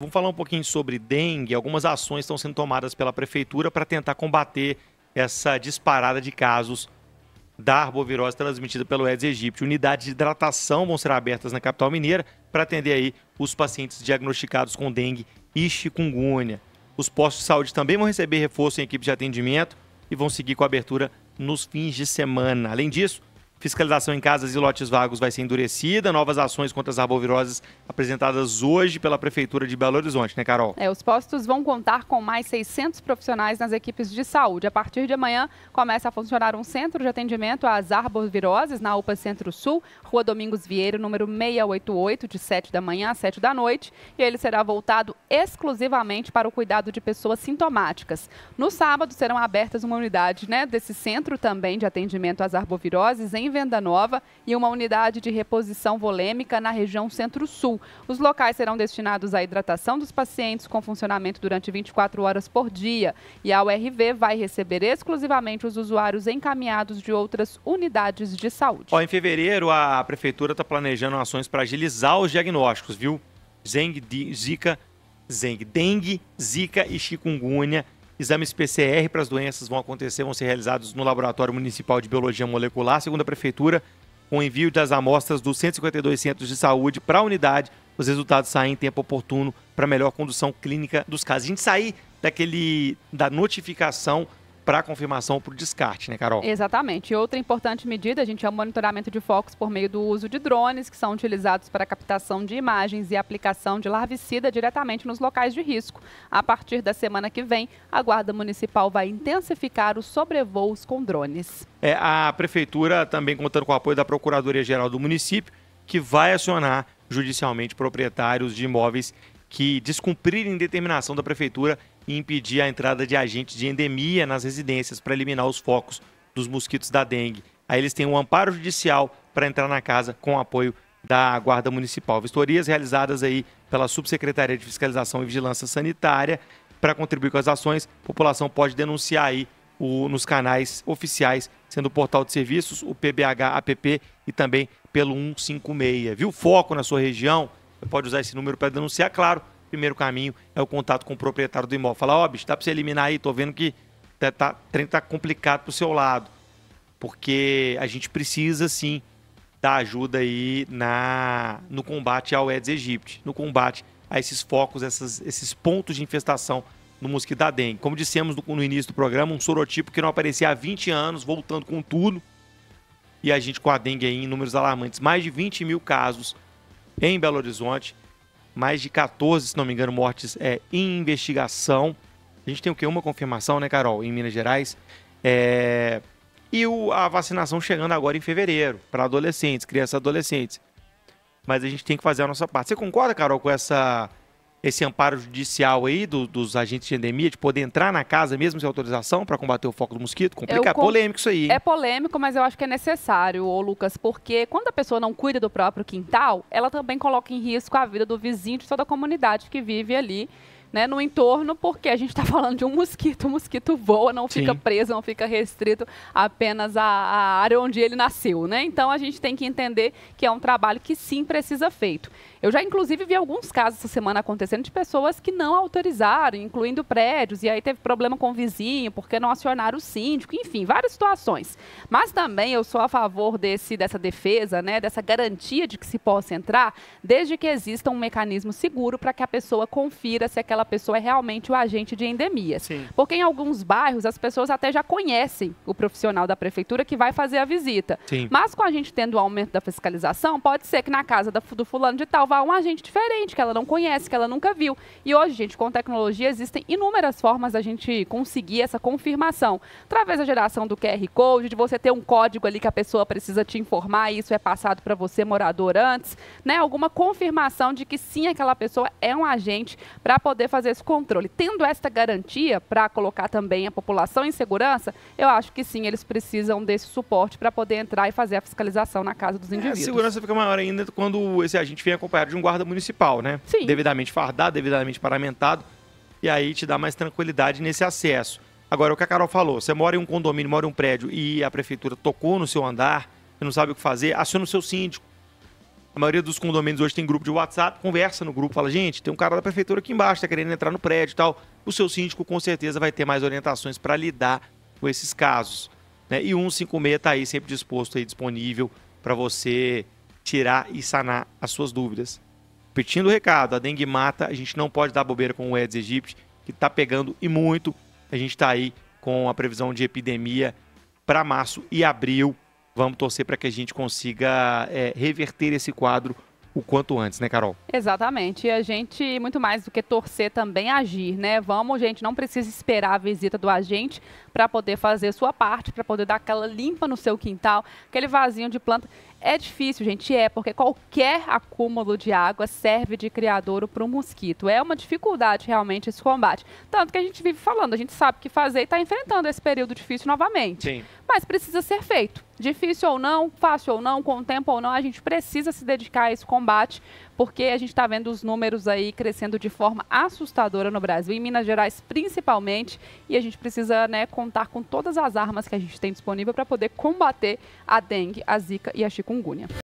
Vamos falar um pouquinho sobre dengue. Algumas ações estão sendo tomadas pela prefeitura para tentar combater essa disparada de casos da arbovirose transmitida pelo Aedes aegypti. Unidades de hidratação vão ser abertas na capital mineira para atender aí os pacientes diagnosticados com dengue e chikungunya. Os postos de saúde também vão receber reforço em equipe de atendimento e vão seguir com a abertura nos fins de semana. Além disso, Fiscalização em casas e lotes vagos vai ser endurecida. Novas ações contra as arboviroses apresentadas hoje pela Prefeitura de Belo Horizonte, né, Carol? É, os postos vão contar com mais 600 profissionais nas equipes de saúde. A partir de amanhã começa a funcionar um centro de atendimento às arboviroses na UPA Centro-Sul, Rua Domingos Vieira, número 688, de 7 da manhã às 7 da noite. E ele será voltado exclusivamente para o cuidado de pessoas sintomáticas. No sábado serão abertas uma unidade né, desse centro também de atendimento às arboviroses em em Venda Nova e uma unidade de reposição volêmica na região Centro-Sul. Os locais serão destinados à hidratação dos pacientes com funcionamento durante 24 horas por dia. E a URV vai receber exclusivamente os usuários encaminhados de outras unidades de saúde. Ó, em fevereiro, a Prefeitura está planejando ações para agilizar os diagnósticos, viu? Zeng, Zika, Zeng, dengue, Zika e chikungunya Exames PCR para as doenças vão acontecer, vão ser realizados no Laboratório Municipal de Biologia Molecular, segundo a Prefeitura, com envio das amostras dos 152 centros de saúde para a unidade. Os resultados saem em tempo oportuno para melhor condução clínica dos casos. A gente sair daquele da notificação para confirmação o descarte, né, Carol? Exatamente. E outra importante medida, a gente é o monitoramento de focos por meio do uso de drones, que são utilizados para captação de imagens e aplicação de larvicida diretamente nos locais de risco. A partir da semana que vem, a Guarda Municipal vai intensificar os sobrevoos com drones. É, a Prefeitura também contando com o apoio da Procuradoria-Geral do município, que vai acionar judicialmente proprietários de imóveis que descumprirem determinação da Prefeitura e impedir a entrada de agentes de endemia nas residências para eliminar os focos dos mosquitos da dengue. Aí eles têm um amparo judicial para entrar na casa com o apoio da Guarda Municipal. Vistorias realizadas aí pela Subsecretaria de Fiscalização e Vigilância Sanitária para contribuir com as ações. A população pode denunciar aí o, nos canais oficiais, sendo o Portal de Serviços, o PBH App e também pelo 156. Viu foco na sua região? Você pode usar esse número para denunciar, claro primeiro caminho é o contato com o proprietário do imóvel. Falar, ó, oh, bicho, dá para você eliminar aí, tô vendo que tá, tá, tá complicado pro seu lado. Porque a gente precisa, sim, da ajuda aí na, no combate ao Aedes aegypti, no combate a esses focos, essas, esses pontos de infestação no mosquito da dengue. Como dissemos no, no início do programa, um sorotipo que não aparecia há 20 anos, voltando com tudo. E a gente com a dengue aí em números alarmantes, mais de 20 mil casos em Belo Horizonte mais de 14, se não me engano, mortes é, em investigação. A gente tem o quê? Uma confirmação, né, Carol, em Minas Gerais. É... E o, a vacinação chegando agora em fevereiro, para adolescentes, crianças e adolescentes. Mas a gente tem que fazer a nossa parte. Você concorda, Carol, com essa esse amparo judicial aí do, dos agentes de endemia, de poder entrar na casa mesmo sem autorização para combater o foco do mosquito? Complica, com... é polêmico isso aí. Hein? É polêmico, mas eu acho que é necessário, ô Lucas, porque quando a pessoa não cuida do próprio quintal, ela também coloca em risco a vida do vizinho de toda a comunidade que vive ali né, no entorno, porque a gente está falando de um mosquito. O mosquito voa, não Sim. fica preso, não fica restrito apenas à, à, área onde ele nasceu. Né? Então a gente tem que entender que é um trabalho que sim precisa feito. Eu já, inclusive, vi alguns casos essa semana acontecendo de pessoas que não autorizaram, incluindo prédios, e aí teve problema com o vizinho, porque não acionaram o síndico, enfim, várias situações. Mas também eu sou a favor desse, dessa defesa, né, dessa garantia de que se possa entrar, desde que exista um mecanismo seguro para que a pessoa confira se aquela aquela pessoa é realmente o agente de endemia. Sim. Porque em alguns bairros as pessoas até já conhecem o profissional da prefeitura que vai fazer a visita. Sim. Mas com a gente tendo o aumento da fiscalização, pode ser que na casa do fulano de tal vá um agente diferente, que ela não conhece, que ela nunca viu. E hoje, gente, com tecnologia existem inúmeras formas da gente conseguir essa confirmação. Através da geração do QR Code, de você ter um código ali que a pessoa precisa te informar e isso é passado para você, morador, antes, né? Alguma confirmação de que sim, aquela pessoa é um agente para poder poder fazer esse controle. Tendo esta garantia para colocar também a população em segurança, eu acho que sim, eles precisam desse suporte para poder entrar e fazer a fiscalização na casa dos indivíduos. É, a segurança fica maior ainda quando esse agente vem acompanhado de um guarda municipal, né? Sim. Devidamente fardado, devidamente paramentado, e aí te dá mais tranquilidade nesse acesso. Agora, o que a Carol falou, você mora em um condomínio, mora em um prédio e a prefeitura tocou no seu andar, você não sabe o que fazer, aciona o seu síndico, a maioria dos condomínios hoje tem grupo de WhatsApp, conversa no grupo, fala, gente, tem um cara da prefeitura aqui embaixo, tá querendo entrar no prédio e tal. O seu síndico com certeza vai ter mais orientações para lidar com esses casos. Né? E 156 está aí sempre disposto aí, disponível para você tirar e sanar as suas dúvidas. Repetindo o recado, a dengue mata, a gente não pode dar bobeira com o Eds aegypti, que está pegando e muito. A gente está aí com a previsão de epidemia para março e abril Vamos torcer para que a gente consiga é, reverter esse quadro o quanto antes, né, Carol? Exatamente. E a gente, muito mais do que torcer, também agir, né? Vamos, gente, não precisa esperar a visita do agente para poder fazer sua parte, para poder dar aquela limpa no seu quintal, aquele vasinho de planta. É difícil, gente, é, porque qualquer acúmulo de água serve de criadouro para um mosquito. É uma dificuldade realmente esse combate. Tanto que a gente vive falando, a gente sabe o que fazer e está enfrentando esse período difícil novamente. Sim mas precisa ser feito. Difícil ou não, fácil ou não, com tempo ou não, a gente precisa se dedicar a esse combate, porque a gente está vendo os números aí crescendo de forma assustadora no Brasil, em Minas Gerais principalmente, e a gente precisa né, contar com todas as armas que a gente tem disponível para poder combater a dengue, a zika e a chikungunya.